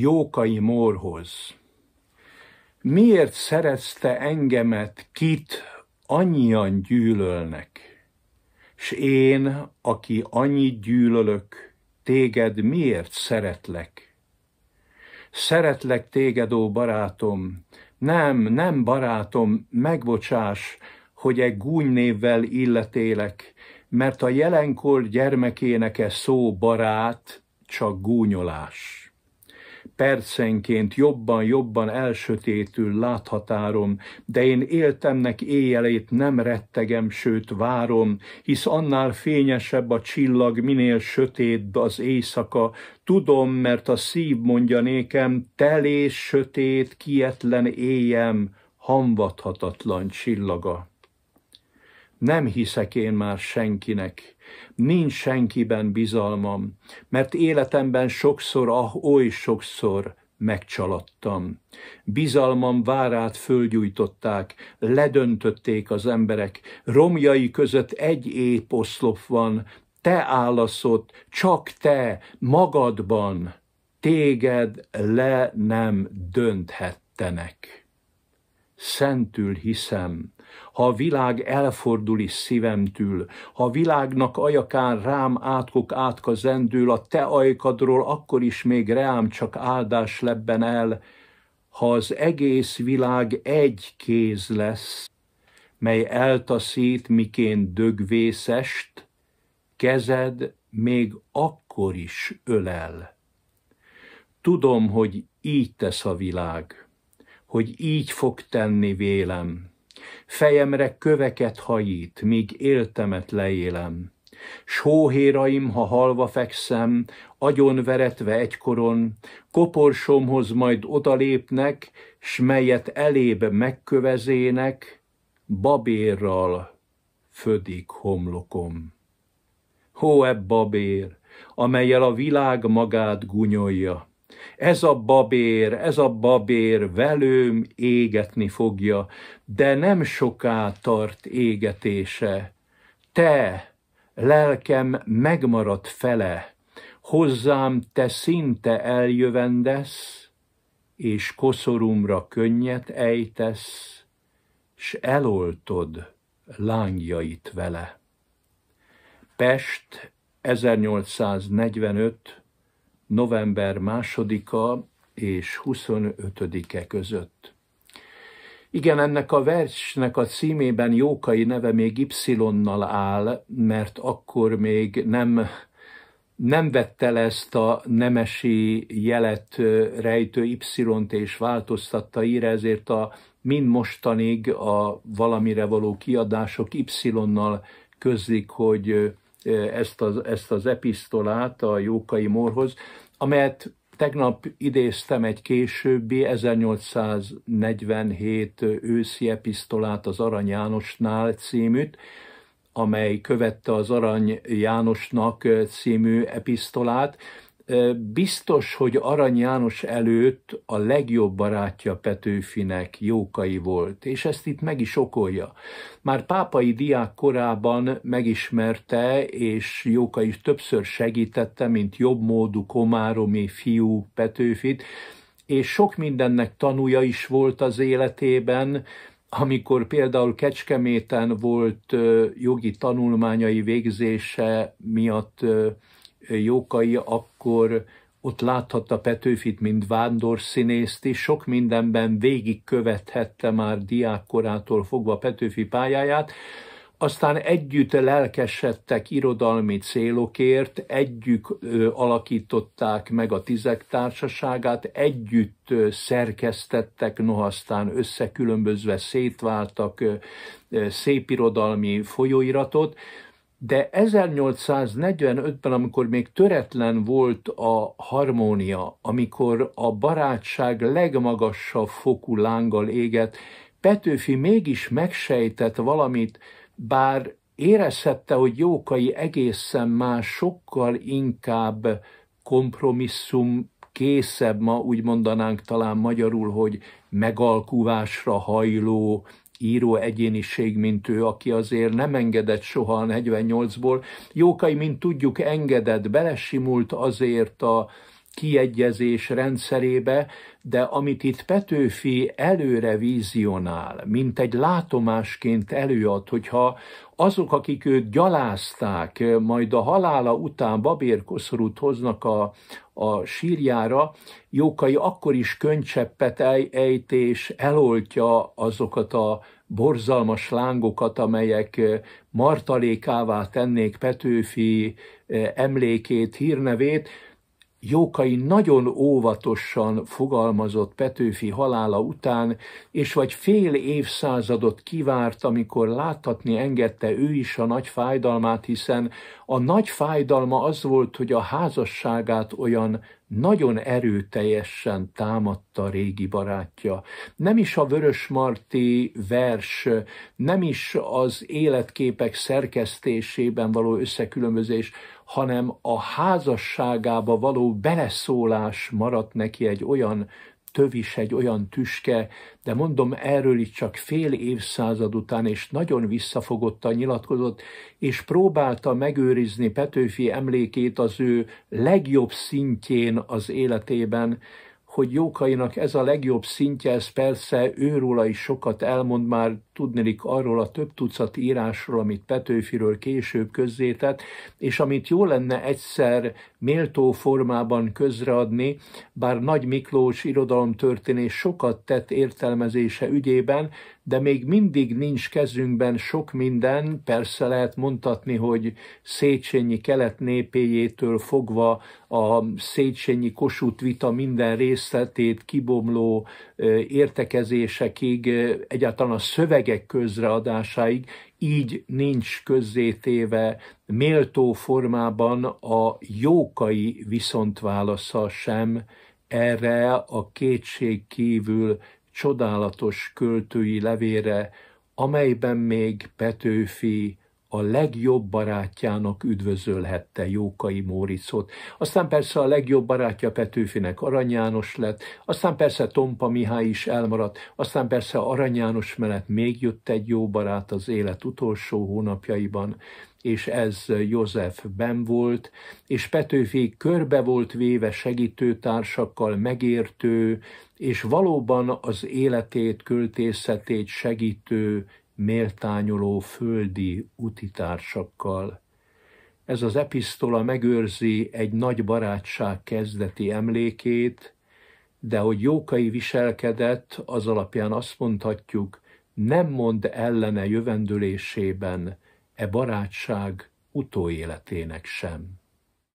Jókai Mórhoz. Miért szerezte engemet, kit annyian gyűlölnek? S én, aki annyit gyűlölök, téged miért szeretlek? Szeretlek téged, ó barátom, nem, nem barátom, megbocsás, hogy egy gúnynévvel illetélek, mert a jelenkor gyermekének e szó barát, csak gúnyolás percenként jobban-jobban elsötétül láthatárom, de én éltemnek éjjelét nem rettegem, sőt várom, hisz annál fényesebb a csillag, minél sötét az éjszaka, tudom, mert a szív mondja nékem, telés sötét, kietlen éjem, hamvathatatlan csillaga nem hiszek én már senkinek, nincs senkiben bizalmam, mert életemben sokszor, ah, oly sokszor megcsaladtam. Bizalmam várát fölgyújtották, ledöntötték az emberek, romjai között egy épp oszlop van, te állaszott, csak te, magadban, téged le nem dönthettenek szentül hiszem. Ha a világ elfordul is szívemtől, ha a világnak ajakán rám átkok átka zendül, a te ajkadról akkor is még rám csak áldás lebben el, ha az egész világ egy kéz lesz, mely eltaszít, miként dögvészest, kezed még akkor is ölel. Tudom, hogy így tesz a világ hogy így fog tenni vélem. Fejemre köveket hajít, míg éltemet leélem. Sóhéraim, ha halva fekszem, agyon veretve egykoron, koporsomhoz majd odalépnek, s melyet elébe megkövezének, babérral födik homlokom. Hó ebb babér, amelyel a világ magát gunyolja, ez a babér, ez a babér velőm égetni fogja, de nem soká tart égetése. Te, lelkem megmarad fele, hozzám te szinte eljövendesz, és koszorumra könnyet ejtesz, s eloltod lángjait vele. Pest 1845 november 2-a és 25-e között. Igen, ennek a versnek a címében Jókai neve még Y-nal áll, mert akkor még nem, nem vette le ezt a nemesi jelet rejtő Y-t és változtatta íre, ezért a mind mostanig a valamire való kiadások Y-nal közlik, hogy ezt az, ezt az epistolát a Jókai Morhoz, amelyet tegnap idéztem egy későbbi 1847 őszi epistolát az Arany Jánosnál címűt, amely követte az Arany Jánosnak című epistolát, Biztos, hogy Arany János előtt a legjobb barátja Petőfinek Jókai volt, és ezt itt meg is okolja. Már pápai diák korában megismerte, és Jókai többször segítette, mint módu komáromi fiú Petőfit, és sok mindennek tanúja is volt az életében, amikor például Kecskeméten volt jogi tanulmányai végzése miatt Jókai akkor ott láthatta Petőfit, mint vándor színészt is, sok mindenben végigkövethette már diákkorától fogva Petőfi pályáját, aztán együtt lelkesedtek irodalmi célokért, együtt alakították meg a Tizek társaságát, együtt szerkesztettek, noha aztán összekülönbözve szétváltak szépirodalmi folyóiratot, de 1845-ben, amikor még töretlen volt a harmónia, amikor a barátság legmagasabb fokú lánggal égett, Petőfi mégis megsejtett valamit, bár érezhette, hogy Jókai egészen más, sokkal inkább kompromisszum készebb, ma úgy mondanánk talán magyarul, hogy megalkuvásra hajló, író egyéniség, mint ő, aki azért nem engedett soha a 48-ból. Jókai, mint tudjuk, engedett, belesimult azért a, kiegyezés rendszerébe, de amit itt Petőfi előre vizionál, mint egy látomásként előad, hogyha azok, akik őt gyalázták, majd a halála után babérkoszorút hoznak a, a sírjára, Jókai akkor is könycseppet ej, ejt és eloltja azokat a borzalmas lángokat, amelyek martalékává tennék Petőfi eh, emlékét, hírnevét, Jókai nagyon óvatosan fogalmazott Petőfi halála után, és vagy fél évszázadot kivárt, amikor láthatni engedte ő is a nagy fájdalmát, hiszen a nagy fájdalma az volt, hogy a házasságát olyan nagyon erőteljesen támadta régi barátja. Nem is a Marti vers, nem is az életképek szerkesztésében való összekülönbözés, hanem a házasságába való beleszólás maradt neki egy olyan Tövis egy olyan tüske, de mondom, erről itt csak fél évszázad után, és nagyon visszafogottan nyilatkozott, és próbálta megőrizni Petőfi emlékét az ő legjobb szintjén az életében, hogy Jókainak ez a legjobb szintje, ez persze őróla is sokat elmond már, tudnélik arról a több tucat írásról, amit Petőfiről később közzétett, és amit jó lenne egyszer méltó formában közreadni, bár Nagy Miklós irodalomtörténés sokat tett értelmezése ügyében, de még mindig nincs kezünkben sok minden, persze lehet mondhatni, hogy Széchenyi kelet népéjétől fogva a Széchenyi Kossuth vita minden részletét kibomló értekezésekig, egyáltalán a szövegek közreadásáig, így nincs közzétéve méltó formában a jókai viszontválasza sem erre a kétség kívül csodálatos költői levére, amelyben még Petőfi a legjobb barátjának üdvözölhette Jókai Móricot. Aztán persze a legjobb barátja Petőfinek Arany János lett, aztán persze Tompa Mihály is elmaradt, aztán persze Arany János mellett még jött egy jó barát az élet utolsó hónapjaiban, és ez József Ben volt, és Petőfi körbe volt véve segítőtársakkal, megértő, és valóban az életét, költészetét segítő méltányoló földi utitársakkal. Ez az epistola megőrzi egy nagy barátság kezdeti emlékét, de hogy Jókai viselkedett, az alapján azt mondhatjuk, nem mond ellene jövendülésében e barátság utóéletének sem.